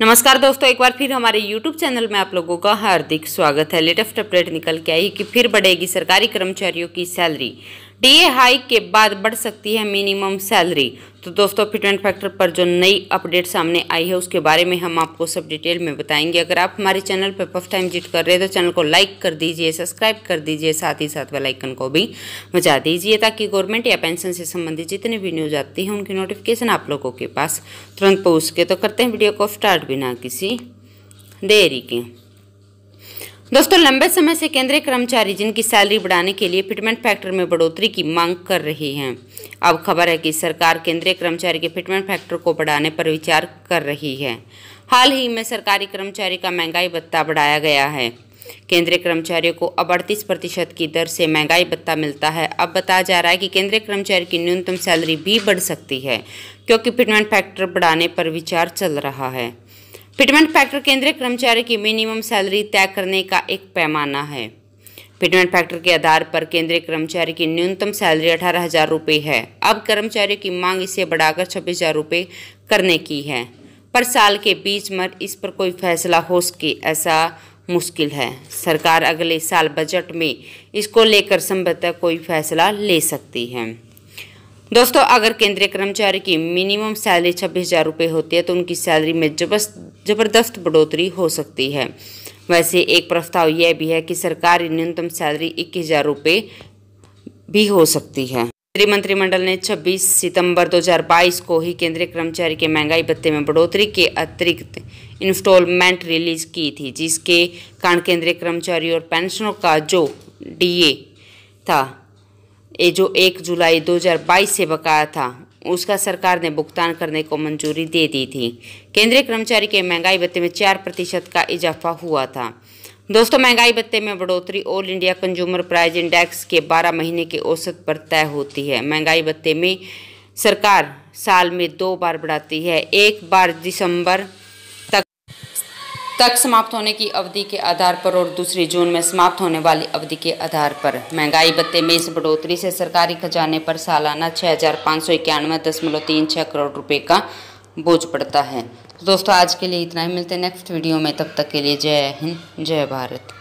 नमस्कार दोस्तों एक बार फिर हमारे YouTube चैनल में आप लोगों का हार्दिक स्वागत है लेटेस्ट अपडेट निकल के आई कि फिर बढ़ेगी सरकारी कर्मचारियों की सैलरी ए हाइक के बाद बढ़ सकती है मिनिमम सैलरी तो दोस्तों फिटमेंट फैक्टर पर जो नई अपडेट सामने आई है उसके बारे में हम आपको सब डिटेल में बताएंगे अगर आप हमारे चैनल पर फर्स्ट टाइम विजिट कर रहे हैं तो चैनल को लाइक कर दीजिए सब्सक्राइब कर दीजिए साथ ही साथ वेलाइकन को भी बचा दीजिए ताकि गवर्नमेंट या पेंशन से संबंधित जितनी भी न्यूज आती है उनकी नोटिफिकेशन आप लोगों के पास तुरंत पहुँच के तो करते हैं वीडियो को स्टार्ट बिना किसी देरी के दोस्तों लंबे समय से केंद्रीय कर्मचारी जिनकी सैलरी बढ़ाने के लिए फिटमेंट फैक्टर में बढ़ोतरी की मांग कर रहे हैं अब खबर है कि सरकार केंद्रीय कर्मचारी के फिटमेंट फैक्टर को बढ़ाने पर विचार कर रही है हाल ही में सरकारी कर्मचारी का महंगाई भत्ता बढ़ाया गया है केंद्रीय कर्मचारियों को अब अड़तीस प्रतिशत की दर से महंगाई भत्ता मिलता है अब बताया जा रहा है कि केंद्रीय कर्मचारी की न्यूनतम सैलरी भी बढ़ सकती है क्योंकि फिटमेंट फैक्टर बढ़ाने पर विचार चल रहा है फिटमेंट फैक्टर केंद्रीय कर्मचारी की मिनिमम सैलरी तय करने का एक पैमाना है फिटमेंट फैक्टर के आधार पर केंद्रीय कर्मचारी की न्यूनतम सैलरी अठारह हज़ार रुपये है अब कर्मचारियों की मांग इसे बढ़ाकर छब्बीस हज़ार रुपये करने की है पर साल के बीच मर इस पर कोई फैसला हो सके ऐसा मुश्किल है सरकार अगले साल बजट में इसको लेकर संभवतः कोई फैसला ले सकती है दोस्तों अगर केंद्रीय कर्मचारी की मिनिमम सैलरी छब्बीस हज़ार रुपये होती है तो उनकी सैलरी में जबरदस्त बढ़ोतरी हो सकती है वैसे एक प्रस्ताव यह भी है कि सरकारी न्यूनतम सैलरी इक्कीस हज़ार रुपये भी हो सकती है केंद्रीय मंत्रिमंडल ने 26 सितंबर 2022 को ही केंद्रीय कर्मचारी के महंगाई भत्ते में बढ़ोतरी के अतिरिक्त इंस्टॉलमेंट रिलीज की थी जिसके कारण केंद्रीय कर्मचारी और पेंशनों का जो डीए था ये जो एक जुलाई 2022 से बकाया था उसका सरकार ने भुगतान करने को मंजूरी दे दी थी केंद्रीय कर्मचारी के महंगाई भत्ते में चार प्रतिशत का इजाफा हुआ था दोस्तों महंगाई भत्ते में बढ़ोतरी all India consumer price index के 12 महीने के औसत पर तय होती है महंगाई भत्ते में सरकार साल में दो बार बढ़ाती है एक बार दिसंबर तक समाप्त होने की अवधि के आधार पर और दूसरी जून में समाप्त होने वाली अवधि के आधार पर महंगाई भत्ते में इस बढ़ोतरी से सरकारी खजाने पर सालाना छः हजार पाँच सौ इक्यानवे दशमलव तीन छः करोड़ रुपए का बोझ पड़ता है तो दोस्तों आज के लिए इतना ही मिलते हैं नेक्स्ट वीडियो में तब तक के लिए जय हिंद जय भारत